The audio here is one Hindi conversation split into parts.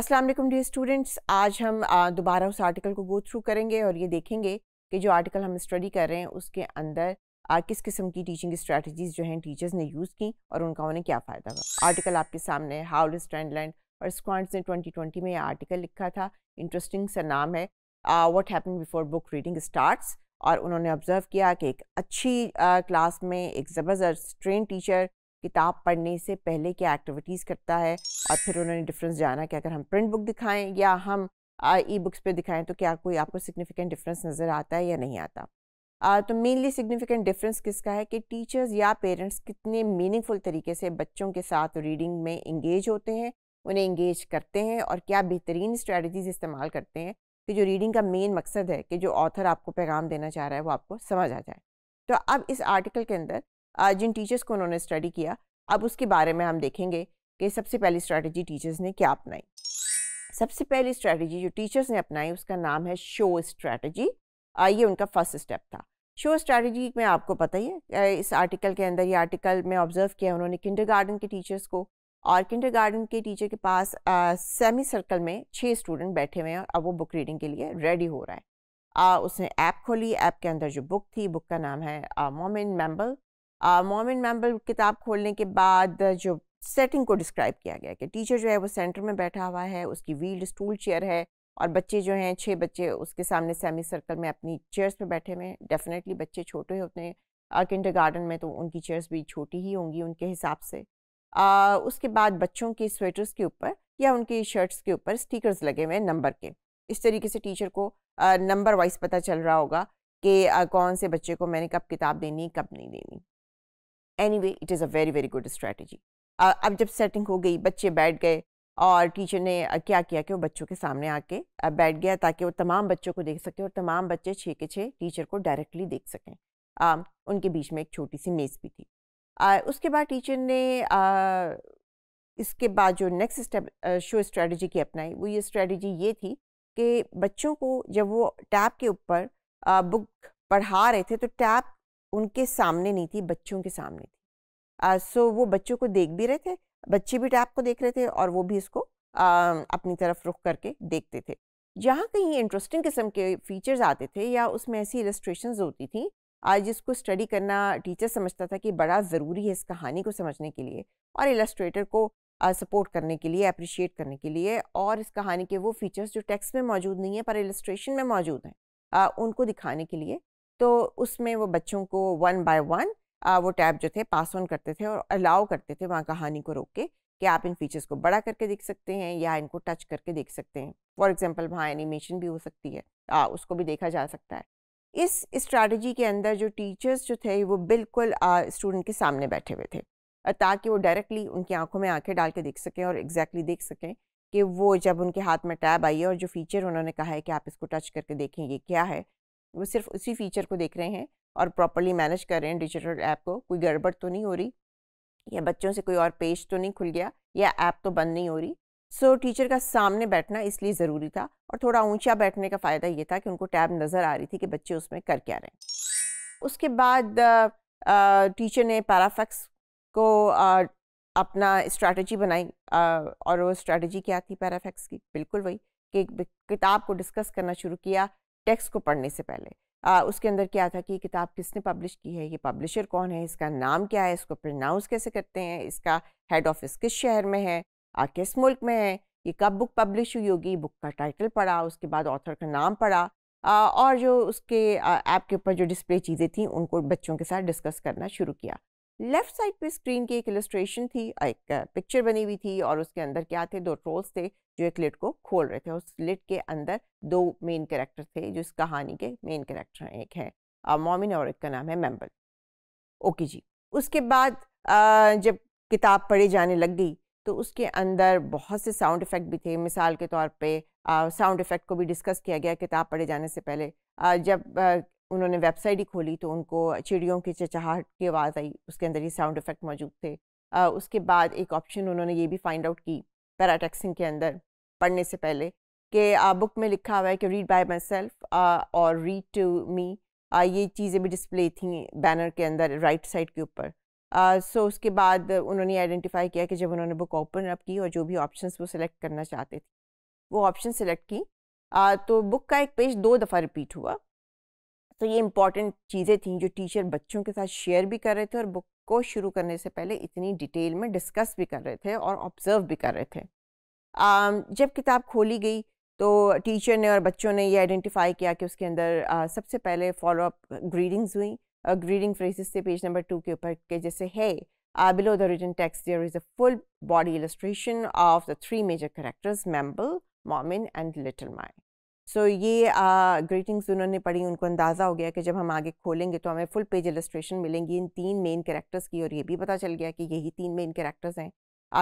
अस्सलाम वालेकुम डियर स्टूडेंट्स आज हम दोबारा उस आर्टिकल को गो थ्रू करेंगे और ये देखेंगे कि जो आर्टिकल हम स्टडी कर रहे हैं उसके अंदर आ, किस किस्म की टीचिंग स्ट्रेटजीज जो हैं टीचर्स ने यूज़ की और उनका उन्हें क्या फ़ायदा हुआ आर्टिकल आपके सामने है हाउ इज ट्रेंडलैंड और स्क्वांट्स ने 2020 में यह आर्टिकल लिखा था इंटरेस्टिंग सा नाम है what happen before book reading starts और उन्होंने ऑब्ज़र्व किया कि एक अच्छी क्लास में एक ज़बरदस्त ट्रेन टीचर किताब पढ़ने से पहले क्या एक्टिविटीज़ करता है और फिर उन्होंने डिफरेंस जाना कि अगर हम प्रिंट बुक दिखाएं या हम ई बुक्स पे दिखाएं तो क्या कोई आपको सिग्निफिकेंट डिफरेंस नज़र आता है या नहीं आता आ, तो मेनली सिग्निफिकेंट डिफरेंस किसका है कि टीचर्स या पेरेंट्स कितने मीनिंगफुल तरीके से बच्चों के साथ रीडिंग में इंगेज होते हैं उन्हें इंगेज करते हैं और क्या बेहतरीन स्ट्रेटजीज इस्तेमाल करते हैं कि जो रीडिंग का मेन मकसद है कि जो ऑथर आपको पैगाम देना चाह रहा है वो आपको समझ आ जाए तो अब इस आर्टिकल के अंदर जिन टीचर्स को उन्होंने स्टडी किया अब उसके बारे में हम देखेंगे कि सबसे पहली स्ट्रैटेजी टीचर्स ने क्या अपनाई सबसे पहली स्ट्रैटेजी जो टीचर्स ने अपनाई उसका नाम है शो स्ट्रैटेजी ये उनका फर्स्ट स्टेप था शो स्ट्रैटेजी में आपको पता ही है इस आर्टिकल के अंदर ये आर्टिकल में ऑब्जर्व किया उन्होंने किंडर के टीचर्स को और किंडर के टीचर के पास आ, सेमी सर्कल में छः स्टूडेंट बैठे हुए हैं अब वो बुक रीडिंग के लिए रेडी हो रहा है आ, उसने ऐप खोली ऐप के अंदर जो बुक थी बुक का नाम है मोमिन मेम्बल मोमिन मेम्बल किताब खोलने के बाद जो सेटिंग को डिस्क्राइब किया गया कि टीचर जो है वो सेंटर में बैठा हुआ है उसकी व्हील्ड स्टूल चेयर है और बच्चे जो हैं छः बच्चे उसके सामने सेमी सर्कल में अपनी चेयर्स पे बैठे हुए हैं डेफिनेटली बच्चे छोटे होते हैं किंडर गार्डन में तो उनकी चेयर्स भी छोटी ही होंगी उनके हिसाब से आ, उसके बाद बच्चों के स्वेटर्स के ऊपर या उनकी शर्ट्स के ऊपर स्टिकर्स लगे हुए हैं नंबर के इस तरीके से टीचर को नंबर वाइज पता चल रहा होगा कि कौन से बच्चे को मैंने कब किताब देनी कब नहीं देनी anyway it is a very very good strategy अब जब सेटिंग हो गई बच्चे बैठ गए और टीचर ने क्या किया कि वो बच्चों के सामने आके बैठ गया ताकि वो तमाम बच्चों को देख सके और तमाम बच्चे छः के छः टीचर को डायरेक्टली देख सकें आ, उनके बीच में एक छोटी सी मेज़ भी थी आ, उसके बाद टीचर ने आ, इसके बाद जो नेक्स्ट स्टेप शो स्ट्रेटजी की अपनाई वो ये स्ट्रेटजी ये थी कि बच्चों को जब वो टैब के ऊपर बुक पढ़ा रहे थे तो टैब उनके सामने नहीं थी बच्चों के सामने थी सो वो बच्चों को देख भी रहे थे बच्चे भी टैप को देख रहे थे और वो भी इसको आ, अपनी तरफ रुख करके देखते थे जहाँ कहीं इंटरेस्टिंग किस्म के फीचर्स आते थे या उसमें ऐसी इलस्ट्रेशन होती थी आज जिसको स्टडी करना टीचर समझता था कि बड़ा ज़रूरी है इस कहानी को समझने के लिए और इलस्ट्रेटर को सपोर्ट करने के लिए अप्रिशिएट करने के लिए और इस कहानी के वो फीचर्स जो टेक्स्ट में मौजूद नहीं है पर इलस्ट्रेशन में मौजूद हैं उनको दिखाने के लिए तो उसमें वो बच्चों को वन बाय वन वो टैब जो थे पास ऑन करते थे और अलाउ करते थे वहाँ कहानी को रोक के कि आप इन फीचर्स को बड़ा करके देख सकते हैं या इनको टच करके देख सकते हैं फॉर एग्जाम्पल वहाँ एनिमेशन भी हो सकती है आ, उसको भी देखा जा सकता है इस स्ट्रैटेजी के अंदर जो टीचर्स जो थे वो बिल्कुल स्टूडेंट के सामने बैठे हुए थे ताकि वो डायरेक्टली उनकी आंखों में आंखें डाल के देख सकें और एग्जैक्टली exactly देख सकें कि वो जब उनके हाथ में टैब आई है और जो फीचर उन्होंने कहा है कि आप इसको टच करके देखें ये क्या है वो सिर्फ उसी फीचर को देख रहे हैं और प्रॉपरली मैनेज कर रहे हैं डिजिटल ऐप को कोई गड़बड़ तो नहीं हो रही या बच्चों से कोई और पेज तो नहीं खुल गया या ऐप तो बंद नहीं हो रही सो so, टीचर का सामने बैठना इसलिए ज़रूरी था और थोड़ा ऊंचा बैठने का फ़ायदा ये था कि उनको टैब नज़र आ रही थी कि बच्चे उसमें कर क्या रहे हैं उसके बाद आ, टीचर ने पैराफैक्स को आ, अपना स्ट्रैटी बनाई और वो स्ट्रैटी क्या थी पैराफैक्स की बिल्कुल वही कि किताब को डिस्कस करना शुरू किया टेक्स्ट को पढ़ने से पहले आ, उसके अंदर क्या था कि किताब किसने पब्लिश की है ये पब्लिशर कौन है इसका नाम क्या है इसको प्रनाउंस कैसे करते हैं इसका हेड ऑफिस किस शहर में है आ, किस मुल्क में है ये कब बुक पब्लिश हुई होगी बुक का टाइटल पढ़ा उसके बाद ऑथर का नाम पढ़ा आ, और जो उसके ऐप के ऊपर जो डिस्प्ले चीज़ें थी उनको बच्चों के साथ डिस्कस करना शुरू किया लेफ्ट साइड पे स्क्रीन की एक इलस्ट्रेशन थी एक पिक्चर बनी हुई थी और उसके अंदर क्या थे दो ट्रोल्स थे जो एक लिट को खोल रहे थे उस लिट के अंदर दो मेन कैरेक्टर थे जो इस कहानी के मेन कैरेक्टर हैं एक है मोमिन और एक का नाम है मेम्बल ओके जी उसके बाद आ, जब किताब पढ़े जाने लग गई तो उसके अंदर बहुत से साउंड इफ़ेक्ट भी थे मिसाल के तौर पे साउंड इफ़ेक्ट को भी डिस्कस किया गया किताब पढ़े जाने से पहले आ, जब उन्होंने वेबसाइट ही खोली तो उनको चिड़ियों की चचाहट की आवाज़ आई उसके अंदर ये साउंड इफ़ेक्ट मौजूद थे आ, उसके बाद एक ऑप्शन उन्होंने ये भी फाइंड आउट की पैराटेक्सिंग के अंदर पढ़ने से पहले कि बुक में लिखा हुआ है कि रीड बाय माई सेल्फ और रीड टू मी ये चीज़ें भी डिस्प्ले थी बैनर के अंदर राइट साइड के ऊपर सो उसके बाद उन्होंने आइडेंटिफाई किया कि जब उन्होंने बुक ओपन अप की और जो भी ऑप्शंस वो सिलेक्ट करना चाहते थे वो ऑप्शन सिलेक्ट की आ, तो बुक का एक पेज दो दफ़ा रिपीट हुआ तो ये इंपॉर्टेंट चीज़ें थी जो टीचर बच्चों के साथ शेयर भी कर रहे थे और बुक को शुरू करने से पहले इतनी डिटेल में डिस्कस भी कर रहे थे और ऑब्ज़र्व भी कर रहे थे जब किताब खोली गई तो टीचर ने और बच्चों ने ये आइडेंटिफाई किया कि उसके अंदर सबसे पहले फॉलोअप ग्रीडिंग्स हुई ग्रीडिंग फ्रेजेस से पेज नंबर टू के ऊपर के जैसे है below the written text there is a full body illustration of the three major characters मैम्बल Moomin and Little My so so, ये ग्रीटिंग्स uh, उन्होंने पढ़ी उनको अंदाज़ा हो गया कि जब हम आगे खोलेंगे तो हमें फुल पेज इलस्ट्रेशन मिलेंगी इन तीन मेन कैरेक्टर्स की और ये भी पता चल गया कि यही तीन मेन कैरेक्टर्स हैं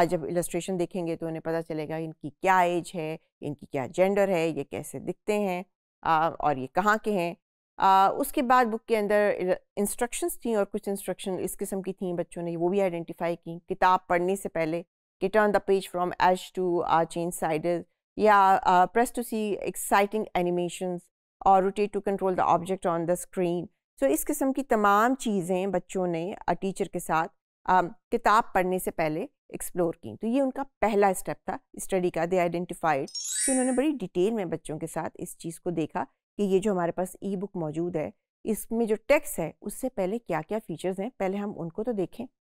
आज जब इलस्ट्रेशन देखेंगे तो उन्हें पता चलेगा इनकी क्या एज है इनकी क्या जेंडर है ये कैसे दिखते हैं आ, और ये कहाँ के हैं आ, उसके बाद बुक के अंदर इंस्ट्रक्शंस थी और कुछ इंस्ट्रक्शन इस किस्म की थी बच्चों ने वो भी आइडेंटिफाई की किताब पढ़ने से पहले कि turn the page from edge to a change side या press to see exciting exciting और rotate to control the object on the screen so इस किस्म की तमाम चीज़ें बच्चों ने टीचर के साथ किताब पढ़ने से पहले एक्सप्लोर की तो ये उनका पहला स्टेप था स्टडी का दे आइडेंटिफाइड तो उन्होंने बड़ी डिटेल में बच्चों के साथ इस चीज़ को देखा कि ये जो हमारे पास ई बुक मौजूद है इसमें जो टेक्स्ट है उससे पहले क्या क्या फीचर्स हैं पहले हम उनको तो देखें